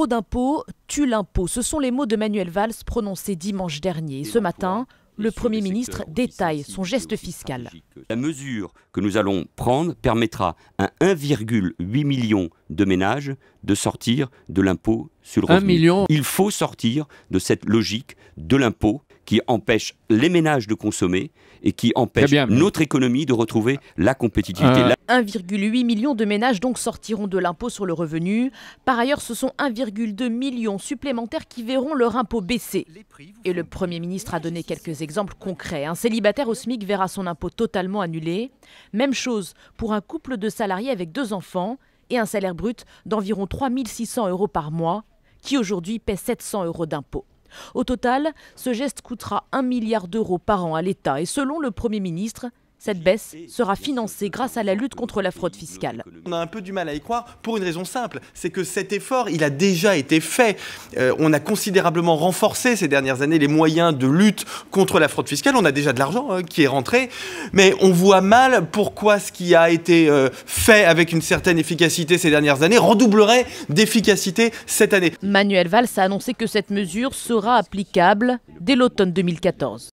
Trop d'impôts tue l'impôt. Ce sont les mots de Manuel Valls prononcés dimanche dernier. ce matin, le Premier ministre détaille son geste fiscal. La mesure que nous allons prendre permettra à 1,8 million de ménages de sortir de l'impôt sur le revenu. Il faut sortir de cette logique de l'impôt qui empêche les ménages de consommer et qui empêche notre économie de retrouver la compétitivité. 1,8 euh. million de ménages donc sortiront de l'impôt sur le revenu. Par ailleurs, ce sont 1,2 million supplémentaires qui verront leur impôt baisser. Et le Premier ministre a donné quelques exemples concrets. Un célibataire au SMIC verra son impôt totalement annulé. Même chose pour un couple de salariés avec deux enfants et un salaire brut d'environ 3 600 euros par mois, qui aujourd'hui paie 700 euros d'impôt. Au total, ce geste coûtera 1 milliard d'euros par an à l'État et selon le Premier ministre, cette baisse sera financée grâce à la lutte contre la fraude fiscale. On a un peu du mal à y croire pour une raison simple, c'est que cet effort, il a déjà été fait. Euh, on a considérablement renforcé ces dernières années les moyens de lutte contre la fraude fiscale. On a déjà de l'argent hein, qui est rentré, mais on voit mal pourquoi ce qui a été euh, fait avec une certaine efficacité ces dernières années redoublerait d'efficacité cette année. Manuel Valls a annoncé que cette mesure sera applicable dès l'automne 2014.